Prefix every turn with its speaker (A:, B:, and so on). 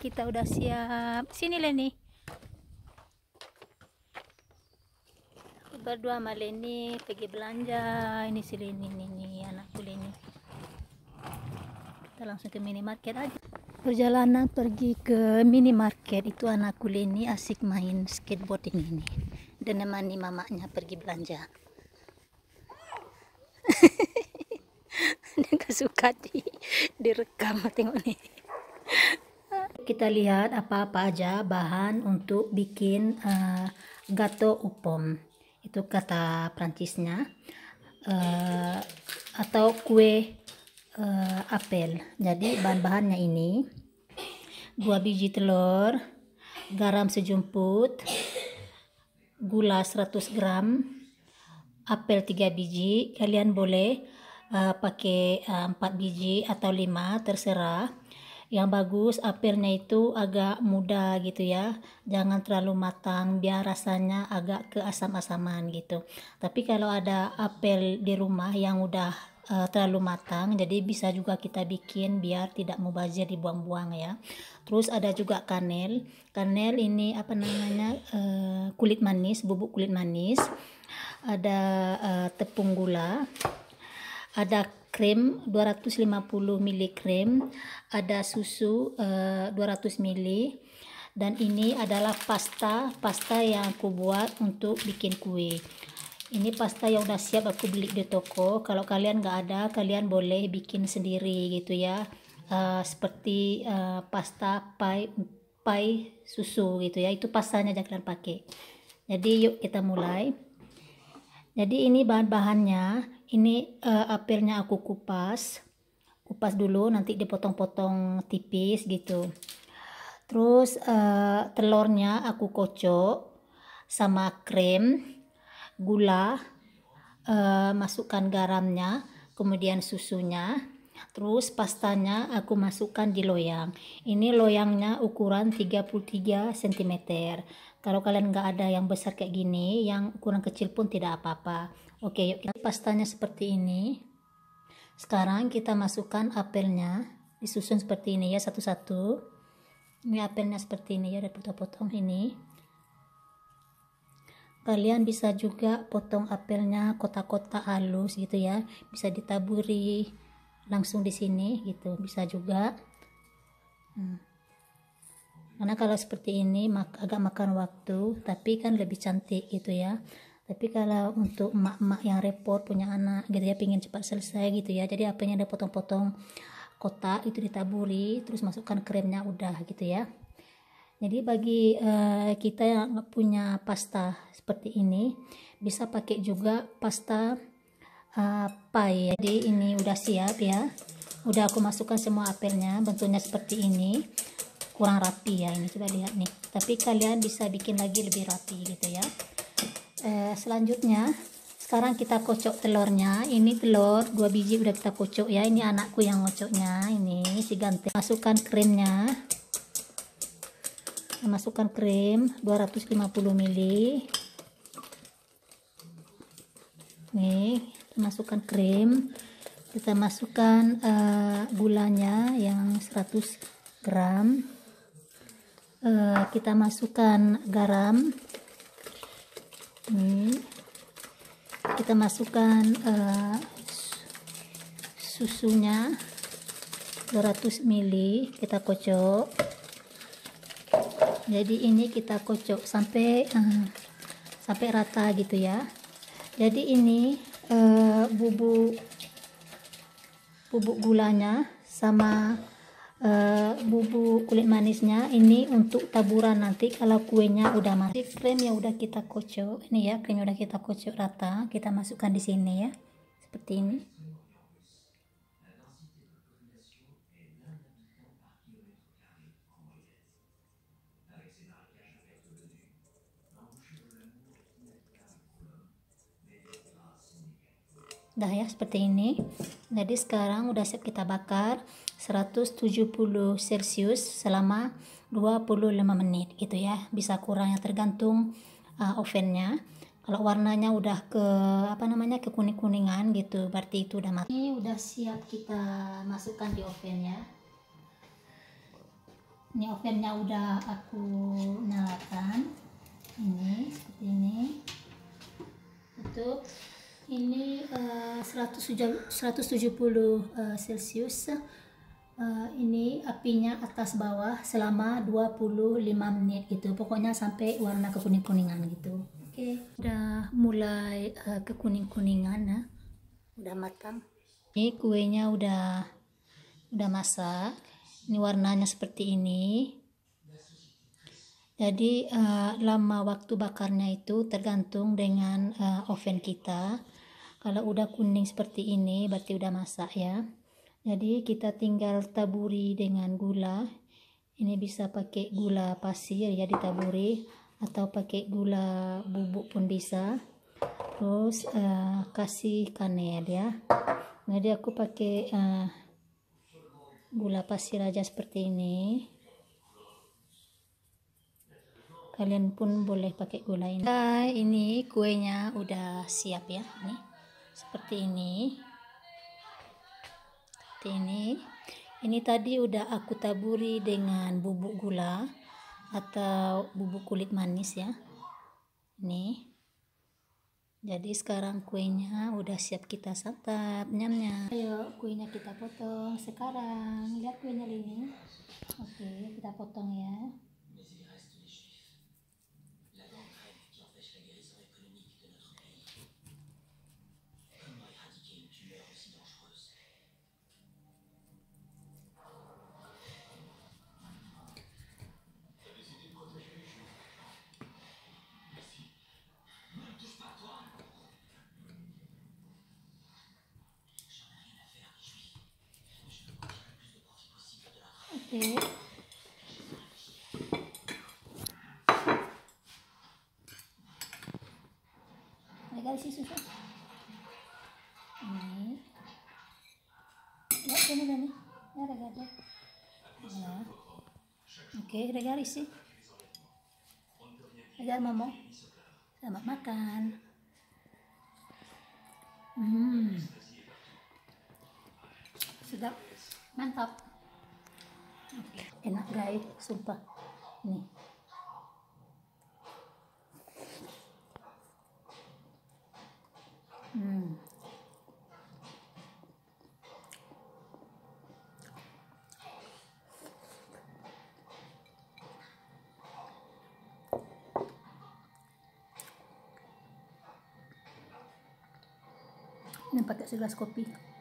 A: kita udah siap sini Leni aku berdua sama Leni pergi belanja ini si Leni ini, anakku Leni kita langsung ke minimarket aja perjalanan pergi ke minimarket itu anakku Leni asik main skateboarding ini dan nemani mamanya pergi belanja dia gak suka di direkam tengok nih kita lihat apa-apa aja bahan untuk bikin uh, gato upom. Itu kata Prancisnya. Uh, eh, atau kue uh, apel. Jadi bahan-bahannya ini dua biji telur, garam sejumput, gula 100 gram, apel 3 biji. Kalian boleh uh, pakai uh, 4 biji atau 5 terserah yang bagus apirnya itu agak muda gitu ya jangan terlalu matang biar rasanya agak keasam-asaman gitu tapi kalau ada apel di rumah yang udah uh, terlalu matang jadi bisa juga kita bikin biar tidak mubazir dibuang-buang ya terus ada juga kanel kanel ini apa namanya uh, kulit manis bubuk kulit manis ada uh, tepung gula ada krim 250 ml krim ada susu uh, 200 ml dan ini adalah pasta pasta yang aku buat untuk bikin kue ini pasta yang udah siap aku beli di toko kalau kalian nggak ada kalian boleh bikin sendiri gitu ya uh, seperti uh, pasta pie pie susu gitu ya itu pastanya jangan kalian pakai jadi yuk kita mulai jadi ini bahan-bahannya ini uh, eh, apelnya aku kupas kupas dulu nanti dipotong-potong tipis gitu terus uh, telurnya aku kocok sama krim, gula uh, masukkan garamnya kemudian susunya Terus pastanya aku masukkan di loyang. Ini loyangnya ukuran 33 cm. Kalau kalian nggak ada yang besar kayak gini, yang ukuran kecil pun tidak apa-apa. Oke, yuk kita pastanya seperti ini. Sekarang kita masukkan apelnya. Disusun seperti ini ya satu-satu. Ini apelnya seperti ini ya, ada potong-potong ini. Kalian bisa juga potong apelnya kotak-kotak halus gitu ya. Bisa ditaburi langsung di sini gitu bisa juga hmm. karena kalau seperti ini mak agak makan waktu tapi kan lebih cantik gitu ya tapi kalau untuk emak-emak yang repot punya anak gitu ya pingin cepat selesai gitu ya jadi apanya ada potong-potong kotak itu ditaburi terus masukkan kremnya udah gitu ya jadi bagi uh, kita yang punya pasta seperti ini bisa pakai juga pasta apa ya jadi ini udah siap ya udah aku masukkan semua apelnya bentuknya seperti ini kurang rapi ya ini coba lihat nih tapi kalian bisa bikin lagi lebih rapi gitu ya eh, selanjutnya sekarang kita kocok telurnya ini telur dua biji udah kita kocok ya ini anakku yang ngocoknya ini si ganteng masukkan krimnya masukkan krim 250 ml nih masukkan krim kita masukkan uh, gulanya yang 100 gram uh, kita masukkan garam ini kita masukkan uh, susunya 200 ml kita kocok jadi ini kita kocok sampai uh, sampai rata gitu ya jadi ini Eh, bubuk bubuk gulanya sama uh, bubuk kulit manisnya ini untuk taburan nanti kalau kuenya udah masuk krim yang udah kita kocok ini ya krim yang udah kita kocok rata kita masukkan di sini ya seperti ini Dah ya seperti ini jadi sekarang udah siap kita bakar 170 celcius selama 25 menit gitu ya bisa kurang ya tergantung uh, ovennya kalau warnanya udah ke apa namanya ke kuning kuningan gitu berarti itu udah matang ini udah siap kita masukkan di ovennya. ini ovennya udah aku nyalakan ini seperti ini tutup 170 uh, Celcius. Uh, ini apinya atas bawah selama 25 menit gitu. Pokoknya sampai warna kekuning-kuningan gitu. Oke, okay. udah mulai uh, kekuning-kuningan ya. Udah matang. Ini kuenya udah udah masak. Ini warnanya seperti ini. Jadi uh, lama waktu bakarnya itu tergantung dengan uh, oven kita kalau udah kuning seperti ini berarti udah masak ya jadi kita tinggal taburi dengan gula ini bisa pakai gula pasir ya ditaburi atau pakai gula bubuk pun bisa terus uh, kasih kanel ya jadi aku pakai uh, gula pasir aja seperti ini kalian pun boleh pakai gula ini nah, ini kuenya udah siap ya nih seperti ini seperti ini ini tadi udah aku taburi dengan bubuk gula atau bubuk kulit manis ya ini jadi sekarang kuenya udah siap kita santap nyam nyam ayo kuenya kita potong sekarang lihat kuenya ini oke kita potong ya Oke. Legal sih susah. Ini. Ya, sini kan nih. Ya, regal ya. ya. Oke, regal isi. Regal mama. Selamat makan. Hmm. Sedap. Mantap enak guys ya? sumpah nih hmm ini pakai segelas kopi